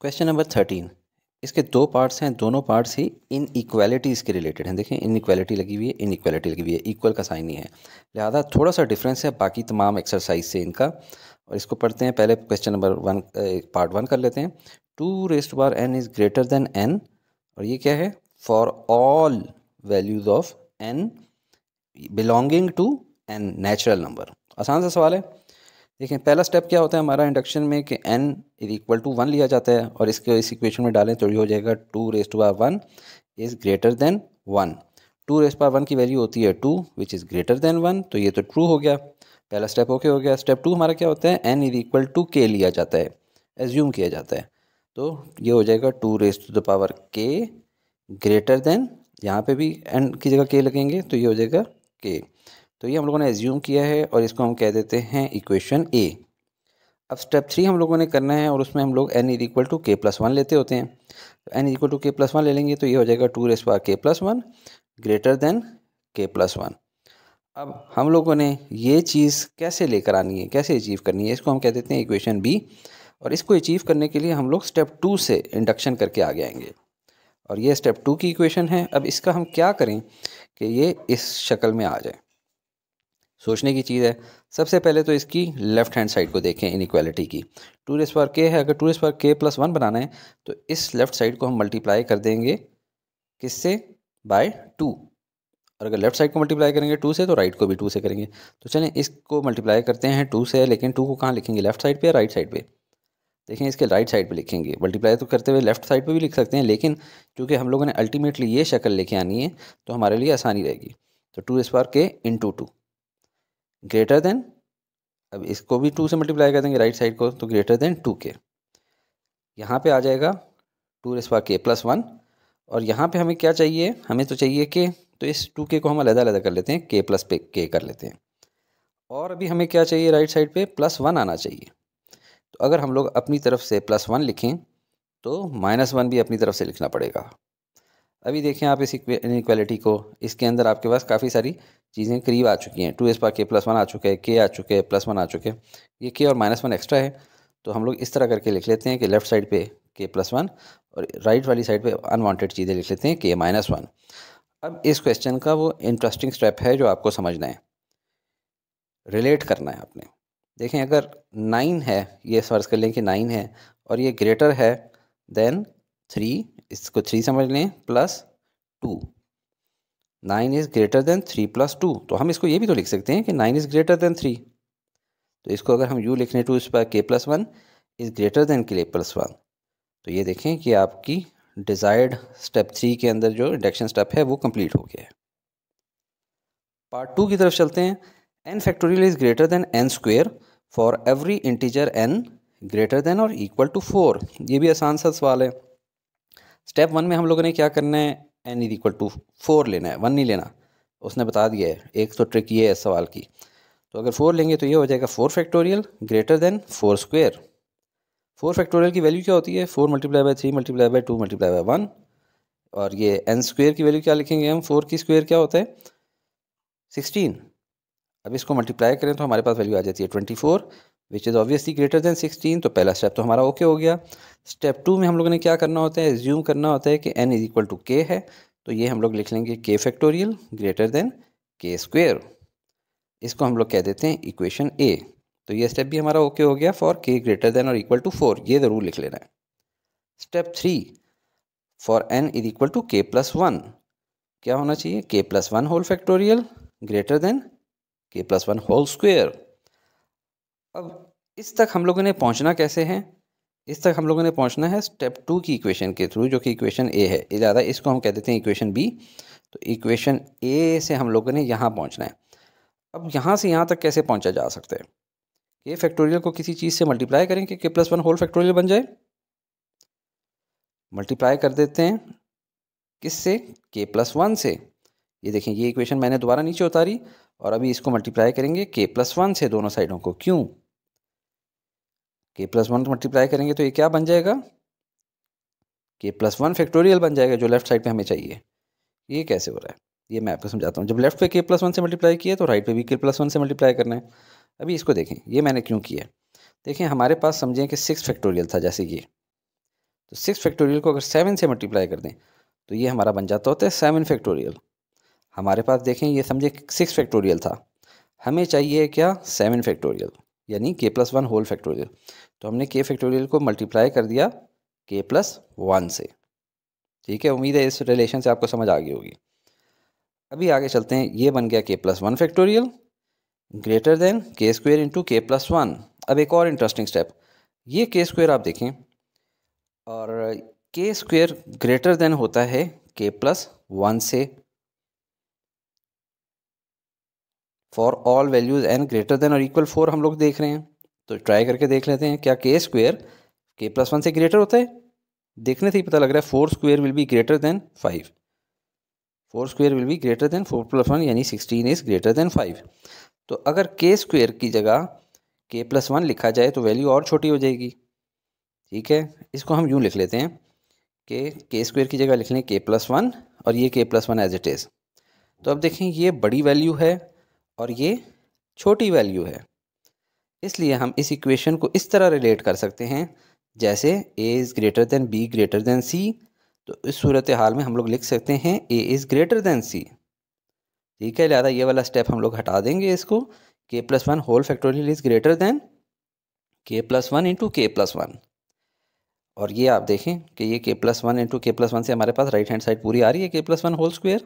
question number thirteen इसके दो parts हैं दोनों पार्ट्स ही इन इक्वालिटीज़ के रिलेटेड हैं देखें इन इक्वालिटी लगी हुई है इन इक्वालिटी लगी हुई है इक्वल का साइन ही है लिहाजा थोड़ा सा डिफरेंस है बाकी तमाम एक्सरसाइज से इनका और इसको पढ़ते हैं पहले question number one part one कर लेते हैं टू रेस्ट बार n is greater than n और ये क्या है for all values of n belonging to n natural number आसान सा सवाल है देखें पहला स्टेप क्या होता है हमारा इंडक्शन में कि n is equal to one लिया जाता है और इसके इस इक्वेशन में डालें तो ये हो जाएगा two raise to r one is greater than one two raise power one की वैल्यू होती है two which is greater than one तो ये तो ट्रू हो गया पहला स्टेप ओके हो गया स्टेप टू हमारा क्या होता है एन इज इक्वल टू के लिया जाता है एज्यूम किया जाता है तो ये हो जाएगा two raise to the power k greater than यहाँ पे भी एन की जगह के लगेंगे तो ये हो जाएगा के तो ये हम लोगों ने एज्यूम किया है और इसको हम कह देते हैं इक्वेशन ए अब स्टेप थ्री हम लोगों ने करना है और उसमें हम लोग n is equal to k plus one लेते होते हैं तो n is equal to k plus one ले लेंगे तो ये हो जाएगा two raise power k plus one greater than k plus one अब हम लोगों ने ये चीज़ कैसे लेकर आनी है कैसे अचीव करनी है इसको हम कह देते हैं इक्वेशन बी और इसको अचीव करने के लिए हम लोग स्टेप टू से इंडक्शन करके आगे आएंगे और ये स्टेप टू की इक्वेशन है अब इसका हम क्या करें कि ये इस शक्ल में आ जाए सोचने की चीज़ है सबसे पहले तो इसकी लेफ्ट हैंड साइड को देखें इनक्वालिटी की टूरिस्ट पार के है अगर टूरिस्ट पार के प्लस वन बनाना है तो इस लेफ्ट साइड को हम मल्टीप्लाई कर देंगे किससे बाय टू और अगर लेफ्ट साइड को मल्टीप्लाई करेंगे टू से तो राइट को भी टू से करेंगे तो चलें इसको मल्टीप्लाई करते हैं टू से लेकिन टू को कहाँ लिखेंगे लेफ्ट साइड पर या राइट साइड पर देखें इसके राइट साइड पर लिखेंगे मल्टीप्लाई तो करते हुए लेफ्ट साइड पर भी लिख सकते हैं लेकिन चूँकि हम लोगों ने अल्टीमेटली ये शक्ल लेके आनी है तो हमारे लिए आसानी रहेगी तो टू स्पार k into two greater than अब इसको भी टू से मल्टीप्लाई कर देंगे राइट साइड को तो ग्रेटर देन टू के यहाँ पे आ जाएगा टू रिस्वा के प्लस वन और यहाँ पे हमें क्या चाहिए हमें तो चाहिए के तो इस टू के को हम अलग अलग कर लेते हैं के प्लस पे के कर लेते हैं और अभी हमें क्या चाहिए राइट साइड पे प्लस वन आना चाहिए तो अगर हम लोग अपनी तरफ से प्लस वन लिखें तो माइनस वन भी अपनी तरफ से लिखना पड़ेगा अभी देखें आप इस इनक्वालिटी को इसके अंदर आपके पास काफ़ी सारी चीज़ें करीब आ चुकी हैं टू एस पा के प्लस वन आ चुके हैं के आ चुके हैं प्लस वन आ चुके हैं ये के और माइनस वन एक्स्ट्रा है तो हम लोग इस तरह करके लिख लेते हैं कि लेफ्ट साइड पे के प्लस वन और राइट वाली साइड पे अनवांटेड चीज़ें लिख लेते हैं के माइनस वन अब इस क्वेश्चन का वो इंटरेस्टिंग स्टेप है जो आपको समझना है रिलेट करना है आपने देखें अगर नाइन है ये सर्च कर लें कि नाइन है और ये ग्रेटर है देन थ्री इसको थ्री समझ लें plus two nine is greater than three plus two तो हम इसको ये भी तो लिख सकते हैं कि nine is greater than three तो इसको अगर हम यू लिख लें टू इस पर k plus one is greater than k plus one तो ये देखें कि आपकी डिज़ायर्ड स्टेप थ्री के अंदर जो इंडक्शन स्टेप है वो कम्प्लीट हो गया है पार्ट टू की तरफ चलते हैं n factorial is greater than n square for every integer n greater than और इक्वल टू फोर ये भी आसान सा सवाल है स्टेप वन में हम लोगों ने क्या करना है n is equal to four लेना है वन नहीं लेना उसने बता दिया है एक तो ट्रिक ये है सवाल की तो अगर फोर लेंगे तो ये हो जाएगा four factorial greater than four square four factorial की वैल्यू क्या होती है four multiply by three multiply by two multiply by one और ये एन स्क्वेयर की वैल्यू क्या लिखेंगे हम फोर की स्क्वेयर क्या होता है सिक्सटीन अब इसको मल्टीप्लाई करें तो हमारे पास वैल्यू आ जाती है twenty four which is obviously greater than sixteen तो पहला स्टेप तो हमारा ओके okay हो गया स्टेप टू में हम लोगों ने क्या करना होता है एज्यूम करना होता है कि एन इज इक्वल टू के है तो ये हम लोग लिख लेंगे k factorial greater than k square इसको हम लोग कह देते हैं इक्वेशन ए तो ये स्टेप भी हमारा ओके okay हो गया फॉर के ग्रेटर देन और इक्वल टू फोर ये ज़रूर लिख लेना है step three for n is equal to k plus one क्या होना चाहिए k plus one whole factorial greater than k plus one whole square अब इस तक हम लोगों ने पहुंचना कैसे है इस तक हम लोगों ने पहुंचना है स्टेप टू की इक्वेशन के थ्रू जो कि इक्वेशन ए है ज़्यादा इसको हम कह देते हैं इक्वेशन बी तो इक्वेशन ए से हम लोगों ने यहाँ पहुँचना है अब यहाँ से यहाँ तक कैसे पहुँचा जा सकता है के फैक्टोरियल को किसी चीज़ से मल्टीप्लाई करें कि के प्लस वन होल फैक्टोरियल बन जाए मल्टीप्लाई कर देते हैं किससे के प्लस वन से ये देखें ये इक्वेशन मैंने दोबारा नीचे उतारी और अभी इसको मल्टीप्लाई करेंगे के प्लस वन से दोनों साइडों को क्यों के प्लस वन मल्टीप्लाई करेंगे तो ये क्या बन जाएगा के प्लस वन फैक्टोरियल बन जाएगा जो लेफ्ट साइड पे हमें चाहिए ये कैसे हो रहा है ये मैं आपको समझाता हूँ जब लेफ्ट पे के प्लस वन से मल्टीप्लाई किया तो राइट पे भी के प्लस वन से मल्टीप्लाई करना है अभी इसको देखें ये मैंने क्यों किया देखें हमारे पास समझें कि सिक्स फैक्टोरियल था जैसे ये तो सिक्स फैक्टोरियल को अगर सेवन से मल्टीप्लाई कर दें तो ये हमारा बन जाता होता है सेवन फैक्टोरियल हमारे पास देखें ये समझे सिक्स फैक्टोरियल था हमें चाहिए क्या सेवन फैक्टोरियल यानी के प्लस वन होल फैक्टोरियल तो हमने के फैक्टोरियल को मल्टीप्लाई कर दिया के प्लस वन से ठीक है उम्मीद है इस रिलेशन से आपको समझ आ गई होगी अभी आगे चलते हैं ये बन गया k plus one factorial greater than k square into k plus one अब एक और इंटरेस्टिंग स्टेप ये के स्क्वेयर आप देखें और के स्क्वेयर ग्रेटर देन होता है के प्लस वन से for all values n greater than और इक्वल फोर हम लोग देख रहे हैं तो ट्राई करके देख लेते हैं क्या के स्क्वेयर के प्लस वन से ग्रेटर होता है देखने से ही पता लग रहा है four square will be greater than five four square will be greater than four plus one यानी sixteen is greater than five तो अगर के स्क्वेयर की जगह के प्लस वन लिखा जाए तो वैल्यू और छोटी हो जाएगी ठीक है इसको हम यूँ लिख लेते हैं कि के स्क्वेयर की जगह लिख लें के प्लस वन और ये k plus one as it is तो अब देखें ये बड़ी वैल्यू है और ये छोटी वैल्यू है इसलिए हम इस इक्वेशन को इस तरह रिलेट कर सकते हैं जैसे A is greater than B greater than C तो इस सूरत हाल में हम लोग लिख सकते हैं A is greater than C ठीक है लिहाजा ये वाला स्टेप हम लोग हटा देंगे इसको k plus one whole factorial is greater than k plus one into k plus one और ये आप देखें कि ये k plus one into k plus one से हमारे पास राइट हैंड साइड पूरी आ रही है k plus one whole square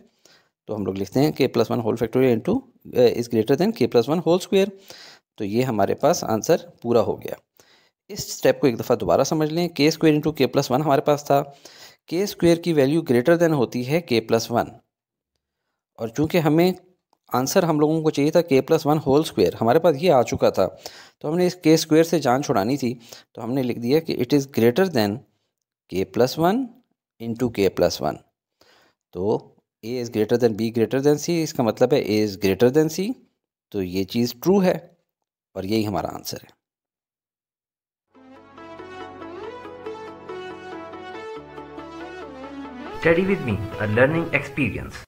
तो हम लोग लिखते हैं k plus one whole factorial into is greater than k plus one whole square तो ये हमारे पास आंसर पूरा हो गया इस स्टेप को एक दफ़ा दोबारा समझ लें k square into k plus one हमारे पास था के स्क्वेयर की वैल्यू ग्रेटर देन होती है के प्लस वन और चूंकि हमें आंसर हम लोगों को चाहिए था के प्लस वन होल स्क्वेयर हमारे पास ये आ चुका था तो हमने इस के स्क्वेयर से जान छुड़ानी थी तो हमने लिख दिया कि it is greater than k plus one into k plus one तो A is greater than B greater than C इसका मतलब है A is greater than C तो ये चीज़ ट्रू है और यही हमारा आंसर है study with me a learning experience